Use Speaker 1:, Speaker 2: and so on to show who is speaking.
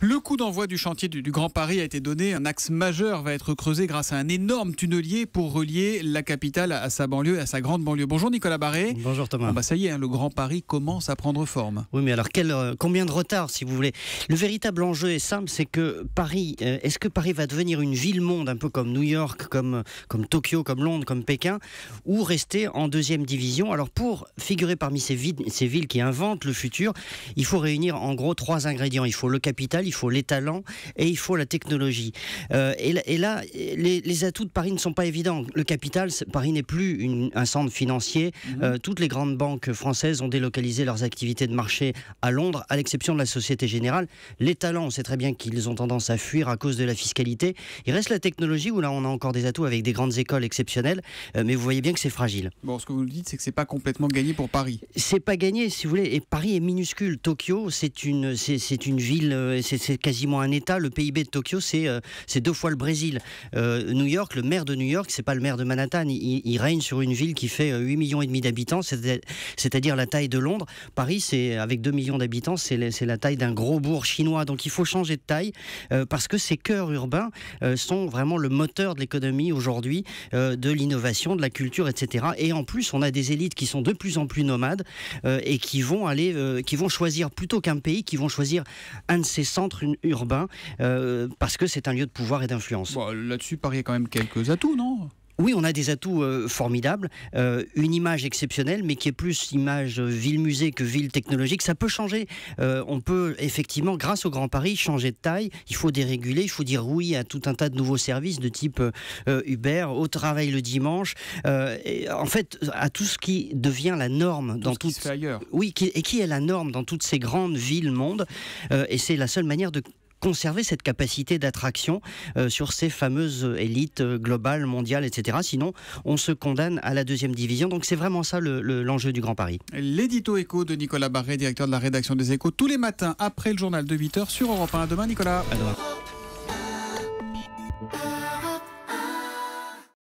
Speaker 1: Le coup d'envoi du chantier du, Grand Paris a été donné. Un axe majeur va être creusé grâce à un énorme tunnelier pour relier la capitale à sa banlieue, à sa grande banlieue. Bonjour Nicolas Barré. Bonjour Thomas. Ah bah ça y est, hein, le Grand Paris commence à prendre forme.
Speaker 2: Oui, mais alors quel, euh, combien de retard, si vous voulez Le véritable enjeu est
Speaker 1: simple, c'est que Paris, euh,
Speaker 2: est-ce que Paris va devenir une ville-monde, un peu comme New York, comme, comme Tokyo, comme Londres, comme Pékin, ou rester en deuxième division Alors pour figurer parmi ces, villes, ces villes qui inventent le futur, il faut réunir en gros trois ingrédients. Il faut le capital, il faut les talents et il faut la technologie. Euh, et, là, les, atouts de Paris ne sont pas évidents. Le capital, Paris n'est plus un centre financier. Mhm. Euh, toutes les grandes banques françaises ont délocalisé leurs activités de marché à Londres, à l'exception de la Société Générale. Les talents, on sait très bien qu'ils ont tendance à fuir à cause de la fiscalité. Il reste la technologie où là, on a encore des atouts avec des grandes écoles exceptionnelles, euh, mais vous voyez bien
Speaker 1: que c'est fragile. Bon, ce que vous dites, c'est que c'est pas complètement gagné pour Paris.
Speaker 2: C'est pas gagné, si vous voulez. Et Paris est minuscule. Tokyo, c'est une, c'est une ville euh, c'est quasiment un État. Le PIB de Tokyo, euh, c'est deux fois le Brésil. Euh, New York, le maire de New York, c'est pas le maire de Manhattan. Il, règne sur une ville qui fait 8 millions et demi d'habitants, c'est-à-dire la taille de Londres. Paris, c'est avec 2 millions d'habitants, c'est la, taille d'un gros bourg chinois. Donc il faut changer de taille parce que ces cœurs urbains sont vraiment le moteur de l'économie aujourd'hui, de l'innovation, de la culture, etc. Et en plus, on a des élites qui sont de plus en plus nomades et qui vont aller, qui vont choisir plutôt qu'un pays, qui vont choisir un de ces centres urbains, euh, parce que c'est un lieu de pouvoir et d'influence. Là-dessus, Paris a quand même quelques atouts, non oui, on a des atouts euh, formidables, euh, une image exceptionnelle, mais qui est plus image euh, ville-musée que ville technologique. Ça peut changer. on peut effectivement, grâce au Grand Paris, changer de taille. Il faut déréguler, il faut dire oui à tout un tas de nouveaux services de type Uber, au travail le dimanche. en fait, à tout ce qui devient la norme dans toutes. Oui, et qui est la norme dans toutes ces grandes villes monde. et c'est la seule manière de conserver cette capacité d'attraction euh, sur ces fameuses élites euh, globales, mondiales, etc. Sinon, on se condamne à
Speaker 1: la deuxième division. Donc c'est vraiment ça
Speaker 2: l'enjeu le, du Grand Paris.
Speaker 1: L'édito écho de Nicolas Barré, directeur de la rédaction des échos, tous les matins après le journal de 8h sur Europe 1. demain, Nicolas.